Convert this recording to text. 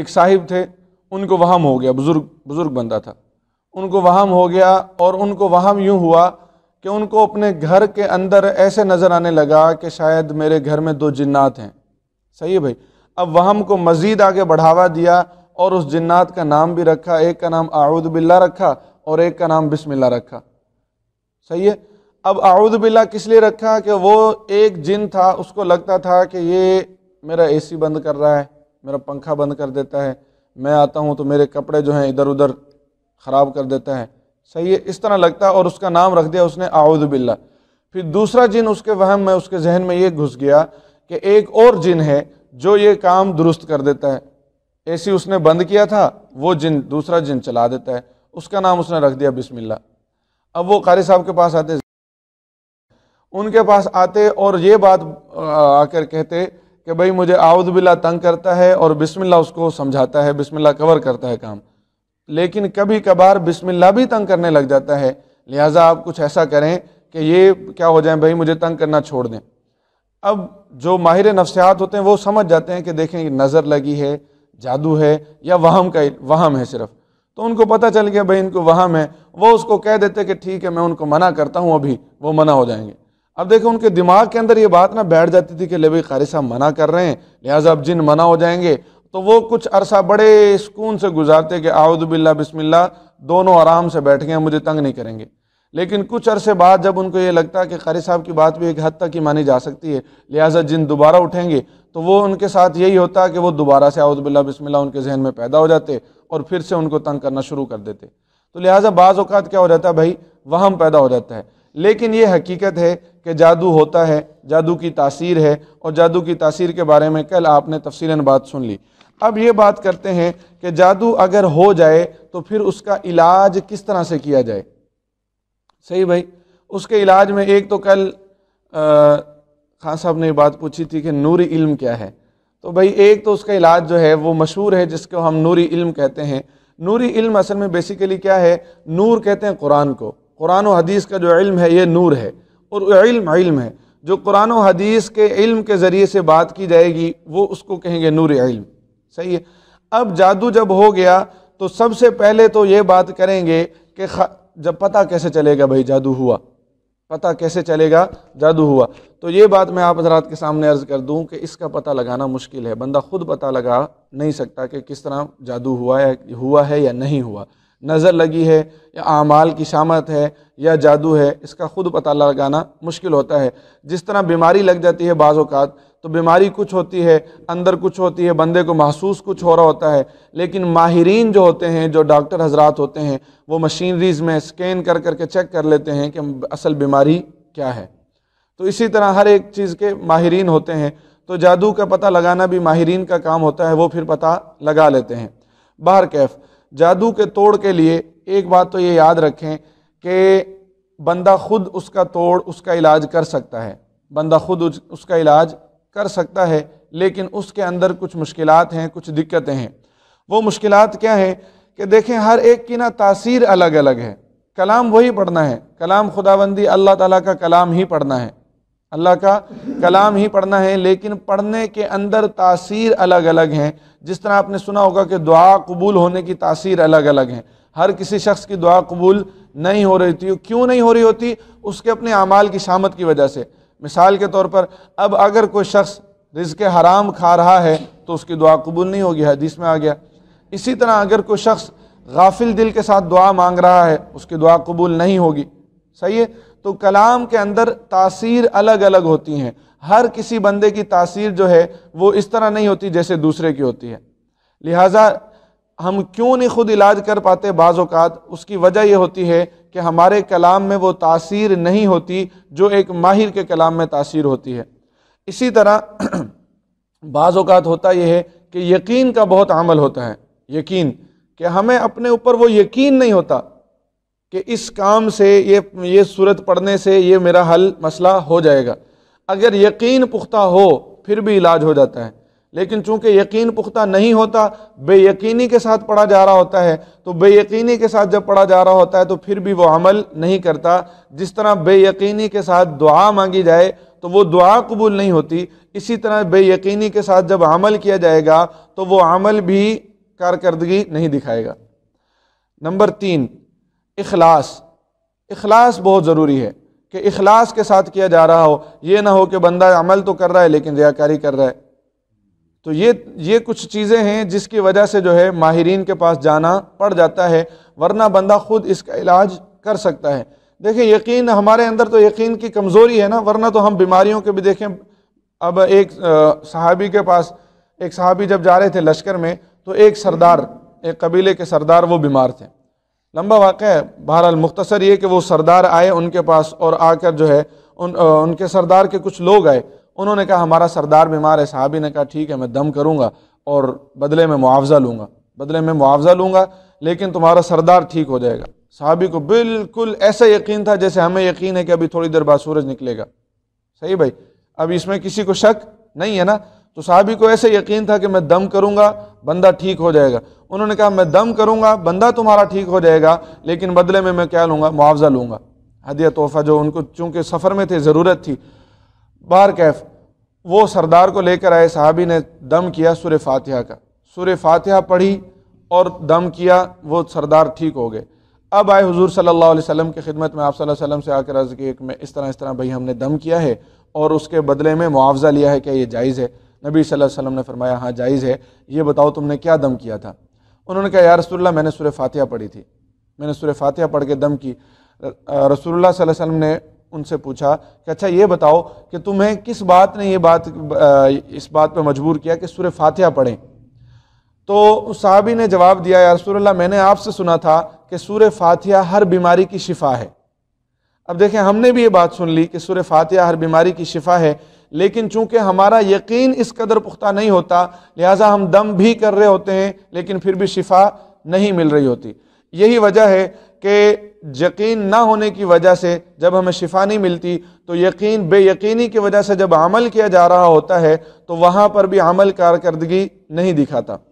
एक साहिब थे उनको वहम हो गया बुज़ुर्ग बुज़ुर्ग बंदा था उनको वहम हो गया और उनको वहम यूँ हुआ कि उनको अपने घर के अंदर ऐसे नज़र आने लगा कि शायद मेरे घर में दो जिन्नात हैं सही है भाई अब वहम को मज़ीद आगे बढ़ावा दिया और उस जिन्नात का नाम भी रखा एक का नाम आऊद बिल्ला रखा और एक का नाम बिस्मिल्ला रखा सही है अब आऊद बिल्ला किस लिए रखा कि वो एक जिन था उसको लगता था कि ये मेरा एसी बंद कर रहा है मेरा पंखा बंद कर देता है मैं आता हूँ तो मेरे कपड़े जो हैं इधर उधर ख़राब कर देता है सही है इस तरह लगता है और उसका नाम रख दिया उसने आउद बिल्ला फिर दूसरा जिन उसके वहम में उसके जहन में ये घुस गया कि एक और जिन है जो ये काम दुरुस्त कर देता है ऐसी उसने बंद किया था वो जिन दूसरा जिन चला देता है उसका नाम उसने रख दिया बिस्मिल्ला अब वो कारी साहब के पास आते उनके पास आते और ये बात आकर कहते कि भाई मुझे आउद बिल्ला तंग करता है और बिस्मिल्ला उसको समझाता है बिस्मिल्ला कवर करता है काम लेकिन कभी कभार बिस्मिल्ला भी तंग करने लग जाता है लिहाजा आप कुछ ऐसा करें कि ये क्या हो जाए भाई मुझे तंग करना छोड़ दें अब जो माहिर नफ्सियात होते हैं वो समझ जाते हैं कि देखें नज़र लगी है जादू है या वहम का वहम है सिर्फ तो उनको पता चल गया भाई इनको वहम है वो उसको कह देते कि ठीक है मैं उनको मना करता हूँ अभी वो मना हो जाएंगे अब देखो उनके दिमाग के अंदर ये बात ना बैठ जाती थी कि ले भाई खारी साहब मना कर रहे हैं लिहाजा अब जिन मना हो जाएंगे तो वो कुछ अरसा बड़े सुकून से गुजारते कि आउदबिल्ला बिस्मिल्ला दोनों आराम से बैठ गए मुझे तंग नहीं करेंगे लेकिन कुछ अरसे बाद जब उनको ये लगता कि खारी साहब की बात भी एक हद तक ही मानी जा सकती है लिहाजा जिन दोबारा उठेंगे तो वो उनके साथ यही होता कि वो दोबारा से आउदबिल्ला बिस्मिल्ला उनके जहन में पैदा हो जाते और फिर से उनको तंग करना शुरू कर देते तो लिहाजा बाज़ अवत क्या हो जाता है भाई वहम पैदा हो जाता है लेकिन ये हकीकत है कि जादू होता है जादू की तासीर है और जादू की तासीर के बारे में कल आपने तफसीला बात सुन ली अब ये बात करते हैं कि जादू अगर हो जाए तो फिर उसका इलाज किस तरह से किया जाए सही भाई उसके इलाज में एक तो कल खान साहब ने बात पूछी थी कि नूरी इल्म क्या है तो भाई एक तो उसका इलाज जो है वो मशहूर है जिसको हम नूरी इल्म कहते हैं नूरी इल्म असल में बेसिकली क्या है नूर कहते हैं कुरान को कुरान और हदीस का जो इल्म है ये नूर है और इल्म इल्म है जो कुरान और हदीस के इल्म के ज़रिए से बात की जाएगी वो उसको कहेंगे नूर इल्म सही है अब जादू जब हो गया तो सबसे पहले तो ये बात करेंगे कि जब पता कैसे चलेगा भाई जादू हुआ पता कैसे चलेगा जादू हुआ तो ये बात मैं आप हजरात के सामने अर्ज़ कर दूं कि इसका पता लगाना मुश्किल है बंदा ख़ुद पता लगा नहीं सकता कि किस तरह जादू हुआ है हुआ है या नहीं हुआ नज़र लगी है या आमाल की शामत है या जादू है इसका ख़ुद पता लगाना मुश्किल होता है जिस तरह बीमारी लग जाती है बाज़ात तो बीमारी कुछ होती है अंदर कुछ होती है बंदे को महसूस कुछ हो रहा होता है लेकिन माहरीन जो होते हैं जो डॉक्टर हजरात होते हैं वो मशीनरीज़ में स्कैन कर करके चेक कर लेते हैं कि असल बीमारी क्या है तो इसी तरह हर एक चीज़ के माहरीन होते हैं तो जादू का पता लगाना भी माहरीन का काम होता है वो फिर पता लगा लेते हैं बाहर कैफ़ जादू के तोड़ के लिए एक बात तो ये याद रखें कि बंदा खुद उसका तोड़ उसका इलाज कर सकता है बंदा खुद उसका इलाज कर सकता है लेकिन उसके अंदर कुछ मुश्किल हैं कुछ दिक्कतें हैं वो मुश्किल क्या हैं कि देखें हर एक की ना तासीर अलग अलग है कलाम वही पढ़ना है कलाम खुदाबंदी अल्लाह ताला का कलाम ही पढ़ना है अल्लाह का कलाम ही पढ़ना है लेकिन पढ़ने के अंदर तासीर अलग अलग हैं जिस तरह आपने सुना होगा कि दुआ कबूल होने की तासीर अलग अलग है हर किसी शख्स की दुआ कबूल नहीं हो रही थी क्यों नहीं हो रही होती उसके अपने अमाल की शामत की वजह से मिसाल के तौर पर अब अगर कोई शख्स रिज़ हराम खा रहा है तो उसकी दुआ कबूल नहीं होगी हदीस में आ गया इसी तरह अगर कोई शख्स गाफिल दिल के साथ दुआ मांग रहा है उसकी दुआ कबूल नहीं होगी सही है तो कलाम के अंदर तासीर अलग अलग होती हैं हर किसी बंदे की तासीर जो है वो इस तरह नहीं होती जैसे दूसरे की होती है लिहाजा हम क्यों नहीं खुद इलाज कर पाते बाज़ात उसकी वजह यह होती है कि हमारे कलाम में वो तासीर नहीं होती जो एक माहिर के कलाम में तासीर होती है इसी तरह बाज़ात होता यह है कि यकीन का बहुत अमल होता है यकीन कि हमें अपने ऊपर वो यकीन नहीं होता कि इस काम से ये ये सूरत पढ़ने से ये मेरा हल मसला हो जाएगा अगर यकीन पुख्ता हो फिर भी इलाज हो जाता है लेकिन चूंकि यकीन पुख्ता नहीं होता बेयकीनी के साथ पढ़ा जा रहा होता है तो बेयकीनी के साथ जब पढ़ा जा रहा होता है तो फिर भी वो अमल नहीं करता जिस तरह बेयकीनी के साथ दुआ मांगी जाए तो वो दुआ कबूल नहीं होती इसी तरह बेयकीनी के साथ जब अमल किया जाएगा तो वो अमल भी कारकर्दगी नहीं दिखाएगा नंबर तीन अखलास अखलास बहुत ज़रूरी है कि अखलास के साथ किया जा रहा हो ये ना हो कि बंदा अमल तो कर रहा है लेकिन रियाकारी कर रहा है तो ये ये कुछ चीज़ें हैं जिसकी वजह से जो है माहरीन के पास जाना पड़ जाता है वरना बंदा ख़ुद इसका इलाज कर सकता है देखें यकीन हमारे अंदर तो यकीन की कमज़ोरी है ना वरना तो हम बीमारियों के भी देखें अब एक सहाबी के पास एक सहाबी जब जा रहे थे लश्कर में तो एक सरदार एक कबीले के सरदार वो बीमार थे लंबा वाक़ है बहरहाल मुख्तसर ये कि वो सरदार आए उनके पास और आकर जो है उन उनके सरदार के कुछ लोग आए उन्होंने कहा हमारा सरदार बीमार है साहबी ने कहा ठीक है मैं दम करूँगा और बदले में मुआवजा लूँगा बदले में मुआवजा लूँगा लेकिन तुम्हारा सरदार ठीक हो जाएगा साहबी को बिल्कुल ऐसा यकीन था जैसे हमें यकीन है कि अभी थोड़ी देर बाद सूरज निकलेगा सही भाई अब इसमें किसी को शक नहीं है ना तो साहबी को ऐसे यकीन था कि मैं दम करूँगा बंदा ठीक हो जाएगा उन्होंने कहा मैं दम करूँगा बंदा तुम्हारा ठीक हो जाएगा लेकिन बदले में मैं क्या लूँगा मुआवजा लूँगा हदिया तोहफा जो उनको चूँकि सफ़र में थे ज़रूरत थी बार कैफ वो सरदार को लेकर आए साहबी ने दम किया सुर फातिहा का सुर फातिहा पढ़ी और दम किया वो सरदार ठीक हो गए अब आए हुजूर सल्लल्लाहु अलैहि वसल्लम की खिदमत में आप सल्लल्लाहु अलैहि वसल्लम से आकर अर्ज़ किए कि मैं इस तरह इस तरह भाई हमने दम किया है और उसके बदले में मुआवजा लिया है क्या ये जायज़ है नबी सल्लल्लाहु अलैहि वसल्लम ने फरमाया हाँ जायज़ है ये बताओ तुमने क्या दम किया था उन्होंने कहा यार रसोल्ला मैंने सुर फातिहा पढ़ी थी मैंने सुर फातिहा पढ़ के दम की रसोल्ला वसम ने उनसे पूछा कि अच्छा ये बताओ कि तुम्हें किस बात ने ये बात इस बात पर मजबूर किया कि सुर फातिहा पढ़ें तो उस साहबी ने जवाब दिया या रसोल्ला मैंने आपसे सुना था कि सूर फातिहा हर बीमारी की शिफा है अब देखें हमने भी ये बात सुन ली कि सूर फातिहा हर बीमारी की शिफा है लेकिन चूंकि हमारा यकीन इस कदर पुख्ता नहीं होता लिहाजा हम दम भी कर रहे होते हैं लेकिन फिर भी शिफा नहीं मिल रही होती यही वजह है कि यकीन ना होने की वजह से जब हमें शिफा नहीं मिलती तो यकीन बेयकीनी की वजह से जब अमल किया जा रहा होता है तो वहाँ पर भी अमल कारकर्दगी नहीं दिखाता